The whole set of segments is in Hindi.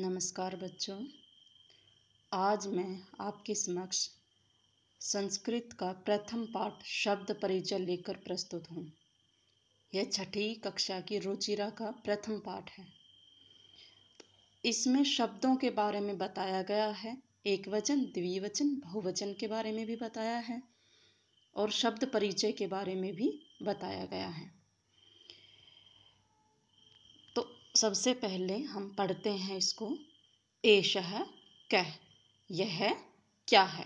नमस्कार बच्चों आज मैं आपके समक्ष संस्कृत का प्रथम पाठ शब्द परिचय लेकर प्रस्तुत हूँ यह छठी कक्षा की रुचिरा का प्रथम पाठ है इसमें शब्दों के बारे में बताया गया है एक वचन द्विवचन बहुवचन के बारे में भी बताया है और शब्द परिचय के बारे में भी बताया गया है सबसे पहले हम पढ़ते हैं इसको है कह यह क्या है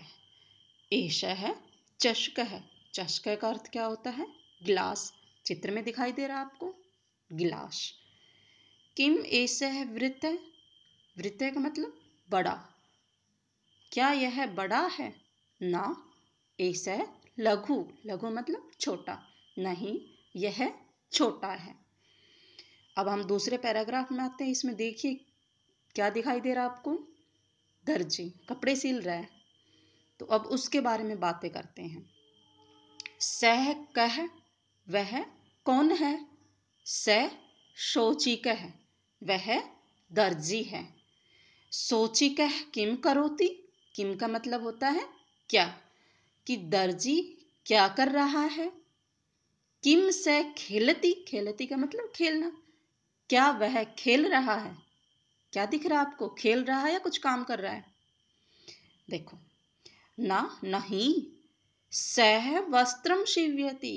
एषः है चषक का अर्थ क्या होता है गिलास चित्र में दिखाई दे रहा है आपको गिलास किम है वृत्त वृत्त का मतलब बड़ा क्या यह बड़ा है ना ऐसा लघु लघु मतलब छोटा नहीं यह छोटा है अब हम दूसरे पैराग्राफ में आते हैं इसमें देखिए क्या दिखाई दे रहा है आपको दर्जी कपड़े सिल रहा है तो अब उसके बारे में बातें करते हैं सह कह वह कौन है सह शोची कह वह दर्जी है सोची कह किम करोती किम का मतलब होता है क्या कि दर्जी क्या कर रहा है किम से खेलती खेलती का मतलब खेलना क्या वह खेल रहा है क्या दिख रहा है आपको खेल रहा है या कुछ काम कर रहा है देखो ना नहीं सह वस्त्रम शिव्यति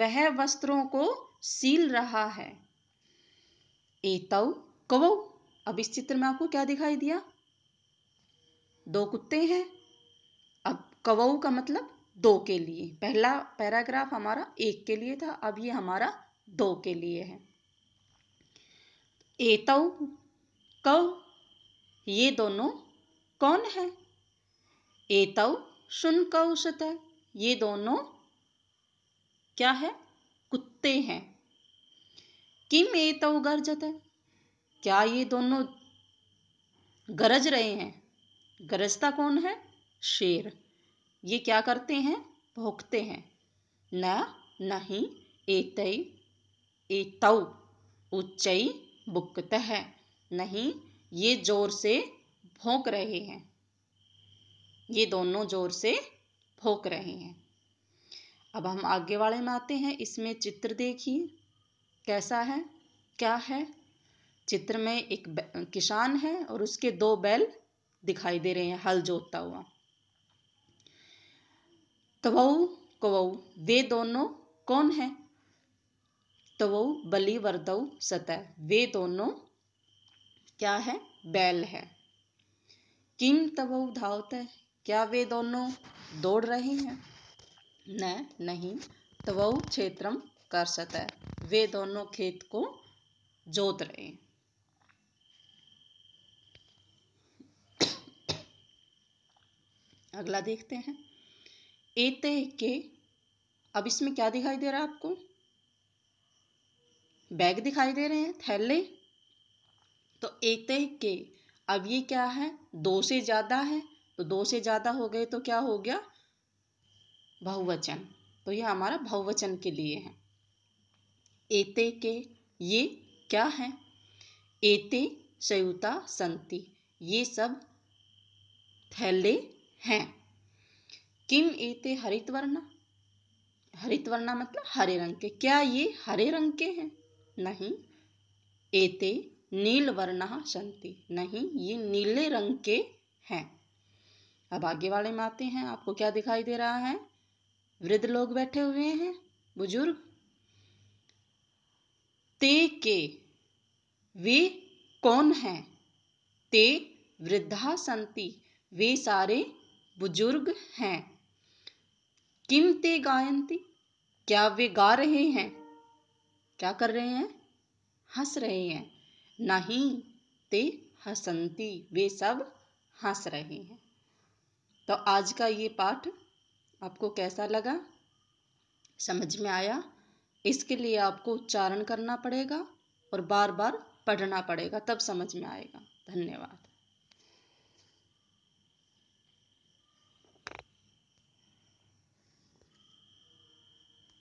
वह वस्त्रों को सील रहा है एतव कवो अब इस चित्र में आपको क्या दिखाई दिया दो कुत्ते हैं अब कवऊ का मतलब दो के लिए पहला पैराग्राफ हमारा एक के लिए था अब ये हमारा दो के लिए है एतौ कौ ये दोनों कौन है एतौ सुन कौशत ये दोनों क्या है कुत्ते हैं किम एतौ गर्जत क्या ये दोनों गरज रहे हैं गरजता कौन है शेर ये क्या करते हैं भोंकते हैं न नहीं एतई एतौ उच्चई बुकता है नहीं ये जोर से भोंक रहे हैं ये दोनों जोर से भोंक रहे हैं अब हम आगे वाले में आते हैं इसमें चित्र देखिए कैसा है क्या है चित्र में एक किसान है और उसके दो बैल दिखाई दे रहे हैं हल जोतता हुआ कबऊ कबऊ वे दोनों कौन है तवौ बलि वर्दौ सतह वे दोनों क्या है बैल है किम तवौ धावत है क्या वे दोनों दौड़ रहे हैं न नहीं तवौ क्षेत्रम कर सतह वे दोनों खेत को जोत रहे हैं अगला देखते हैं एते के अब इसमें क्या दिखाई दे रहा है आपको बैग दिखाई दे रहे हैं थैले तो एक एक के अब ये क्या है दो से ज़्यादा है तो दो से ज़्यादा हो गए तो क्या हो गया बहुवचन तो ये हमारा बहुवचन के लिए है एते के ये क्या है एते सयुता संति ये सब थैले हैं किम एते हरित वर्ण हरित वर्णा मतलब हरे रंग के क्या ये हरे रंग के हैं नहीं एते वर्ण संति नहीं ये नीले रंग के हैं अब आगे वाले में आते हैं आपको क्या दिखाई दे रहा है वृद्ध लोग बैठे हुए हैं बुजुर्ग ते के वे कौन हैं ते वृद्धा संति वे सारे बुजुर्ग हैं किम ते गायंती क्या वे गा रहे हैं क्या कर रहे हैं हंस रहे हैं नहीं ते हसंती वे सब हंस रहे हैं तो आज का ये पाठ आपको कैसा लगा समझ में आया इसके लिए आपको उच्चारण करना पड़ेगा और बार बार पढ़ना पड़ेगा तब समझ में आएगा धन्यवाद